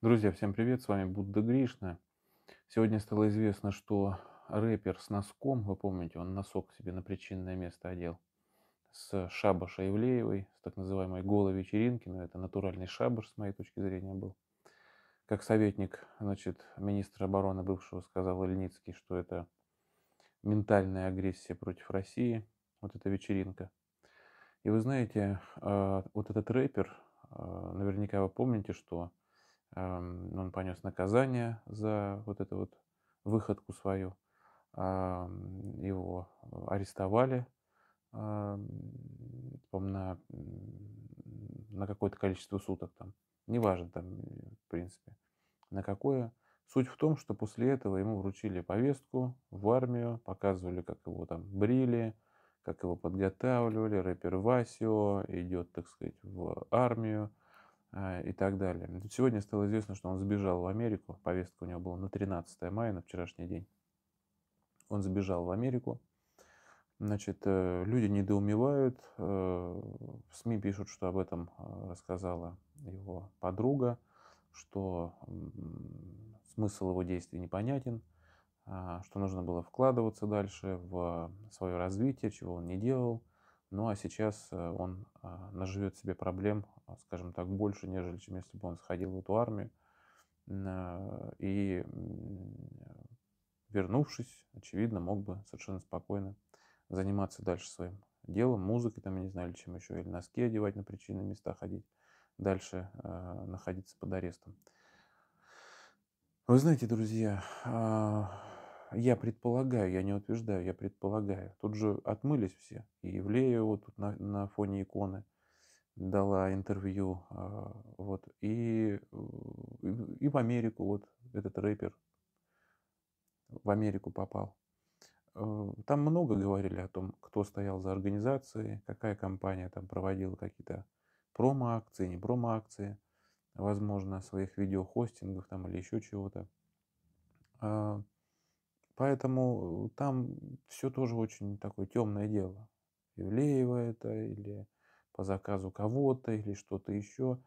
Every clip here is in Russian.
Друзья, всем привет, с вами Будда Гришна. Сегодня стало известно, что рэпер с носком, вы помните, он носок себе на причинное место одел, с шабаша Ивлеевой, с так называемой голой вечеринки, но ну, это натуральный шабаш, с моей точки зрения, был. Как советник, значит, министра обороны бывшего сказал Ильницкий, что это ментальная агрессия против России, вот эта вечеринка. И вы знаете, а, вот этот рэпер, а, наверняка вы помните, что он понес наказание за вот эту вот выходку свою. Его арестовали на, на какое-то количество суток там. Неважно там, в принципе, на какое. Суть в том, что после этого ему вручили повестку в армию, показывали, как его там брили, как его подготавливали, рэпер Васио идет, так сказать, в армию, а, и так далее. Сегодня стало известно, что он сбежал в Америку. Повестка у него была на 13 мая, на вчерашний день. Он сбежал в Америку. Значит, э, люди недоумевают. В э, СМИ пишут, что об этом э, рассказала его подруга, что смысл его действий непонятен, а, что нужно было вкладываться дальше в свое развитие, чего он не делал – ну а сейчас э, он а, наживет себе проблем, а, скажем так, больше, нежели чем если бы он сходил в эту армию. А, и вернувшись, очевидно, мог бы совершенно спокойно заниматься дальше своим делом, музыкой, там, я не знаю, чем еще, или носки одевать на причины места ходить, дальше находиться под арестом. Вы знаете, друзья, я предполагаю, я не утверждаю, я предполагаю. Тут же отмылись все. И Евлеева тут на, на фоне иконы дала интервью. А, вот. И, э, и в Америку вот этот рэпер в Америку попал. Э, там много говорили о том, кто стоял за организацией, какая компания там проводила какие-то промо-акции, не промо-акции, возможно, своих видеохостингов там или еще чего-то. А, Поэтому э, там все тоже очень такое темное дело. Ивлеева это, или по заказу кого-то, или что-то еще.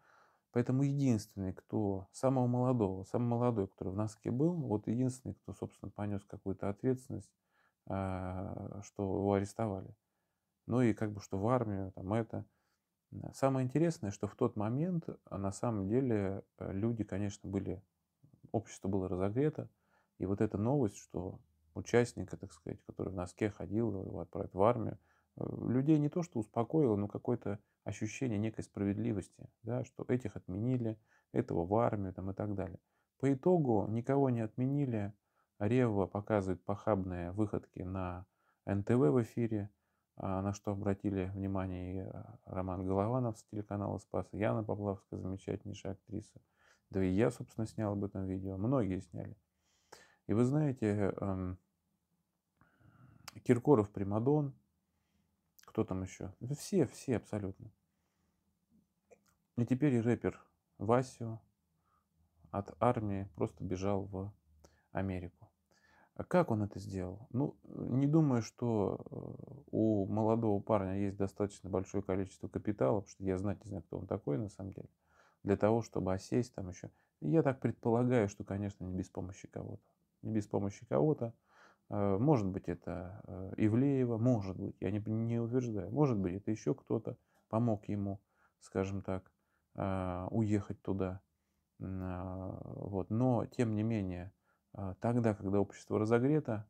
Поэтому единственный, кто самого молодого, самый молодой, который в Носке был, вот единственный, кто, собственно, понес какую-то ответственность, а, что его арестовали. Ну и как бы, что в армию, там это. Самое интересное, что в тот момент, а, на самом деле, э, люди, конечно, были, общество было разогрето, и вот эта новость, что участника, так сказать, который в носке ходил, его отправят в армию, э, людей не то что успокоило, но какое-то ощущение некой справедливости, да, что этих отменили, этого в армию там, и так далее. По итогу никого не отменили, Рева показывает похабные выходки на НТВ в эфире, а, на что обратили внимание и а, Роман Голованов с телеканала «Спас», Яна Поплавская замечательнейшая актриса. Да и я, собственно, снял об этом видео. Многие сняли. И вы знаете, эм, Киркоров, Примадон, кто там еще? Все, все абсолютно. И теперь и рэпер Васю от армии просто бежал в Америку. А как он это сделал? Ну, не думаю, что э, у молодого парня есть достаточно большое количество капитала, потому что я знать не знаю, кто он такой на самом деле, для того, чтобы осесть там еще. Я так предполагаю, что, конечно, не без помощи кого-то без помощи кого-то. Э, может быть, это э, Ивлеева, может быть, я не, не утверждаю, может быть, это еще кто-то помог ему, скажем так, э, уехать туда. А, вот. Но, тем не менее, тогда, когда общество разогрето,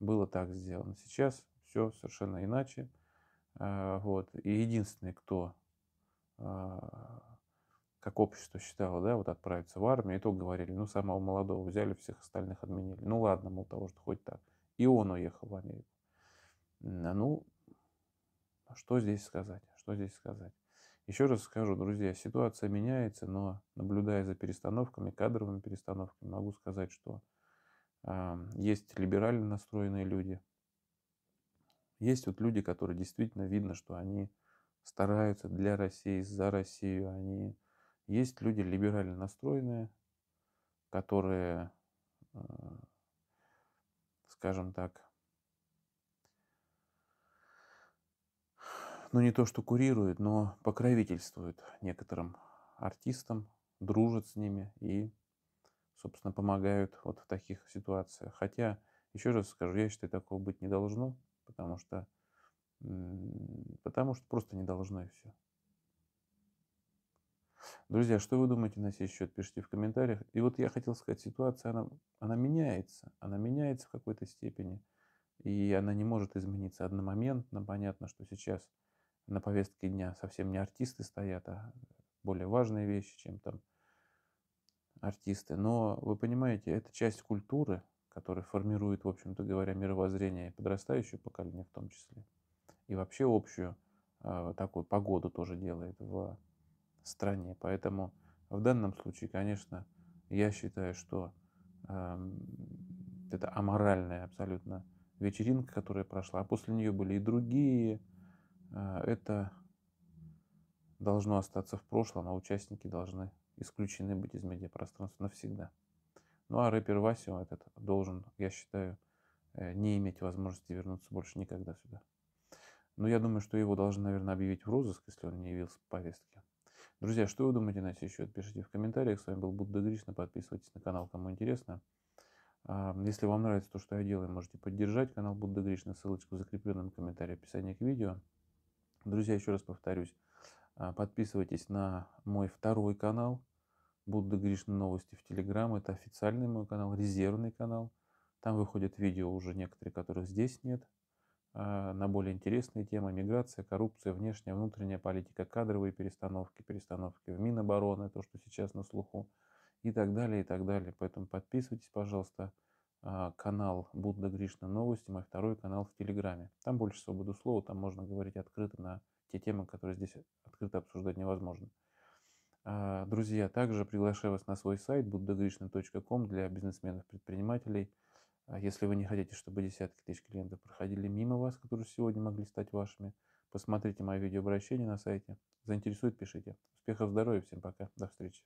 было так сделано. Сейчас все совершенно иначе. Вот. И единственный, кто как общество считало, да, вот отправиться в армию, и то говорили, ну, самого молодого взяли, всех остальных отменили. Ну, ладно, мол, того, что хоть так. И он уехал в Америку. А, ну, а что здесь сказать? Что здесь сказать? Еще раз скажу, друзья, ситуация меняется, но наблюдая за перестановками, кадровыми перестановками, могу сказать, что э, есть либерально настроенные люди, есть вот люди, которые действительно видно, что они стараются для России, за Россию, они есть люди либерально настроенные, которые, э, скажем так, ну не то что курируют, но покровительствуют некоторым артистам, дружат с ними и, собственно, помогают вот в таких ситуациях. Хотя, еще раз скажу, я считаю, такого быть не должно, потому что, потому что просто не должно и все. Друзья, что вы думаете на сей счет? Пишите в комментариях. И вот я хотел сказать, ситуация, она, она меняется. Она меняется в какой-то степени. И она не может измениться одномоментно. Понятно, что сейчас на повестке дня совсем не артисты стоят, а более важные вещи, чем там артисты. Но вы понимаете, это часть культуры, которая формирует, в общем-то говоря, мировоззрение и подрастающее поколение в том числе. И вообще общую э, такую погоду тоже делает в стране. Поэтому в данном случае, конечно, я считаю, что э, это аморальная абсолютно вечеринка, которая прошла, а после нее были и другие. Э, это должно остаться в прошлом, а участники должны исключены быть из медиапространства навсегда. Ну а рэпер Васио этот должен, я считаю, э, не иметь возможности вернуться больше никогда сюда. Но я думаю, что его должны, наверное, объявить в розыск, если он не явился по повестке. Друзья, что вы думаете на сей счет? Пишите в комментариях. С вами был Будда Гришна. Подписывайтесь на канал, кому интересно. А, если вам нравится то, что я делаю, можете поддержать канал Будда Гришна. Ссылочка в закрепленном комментарии описании к видео. Друзья, еще раз повторюсь, а, подписывайтесь на мой второй канал Будда Гришна Новости в Телеграм. Это официальный мой канал, резервный канал. Там выходят видео уже некоторые, которых здесь нет. Э, на более интересные темы. Миграция, коррупция, внешняя, внутренняя политика, кадровые перестановки, перестановки в Минобороны, то, что сейчас на слуху, и так далее, и так далее. Поэтому подписывайтесь, пожалуйста, а, канал Будда Гришна Новости, мой второй канал в Телеграме. Там больше свободу слова, там можно говорить открыто на те темы, которые здесь открыто обсуждать невозможно. А, друзья, также приглашаю вас на свой сайт buddhagrishna.com для бизнесменов-предпринимателей – а если вы не хотите, чтобы десятки тысяч клиентов проходили мимо вас, которые сегодня могли стать вашими, посмотрите мое видеообращение на сайте. Заинтересует, пишите. Успехов, здоровья, всем пока, до встречи.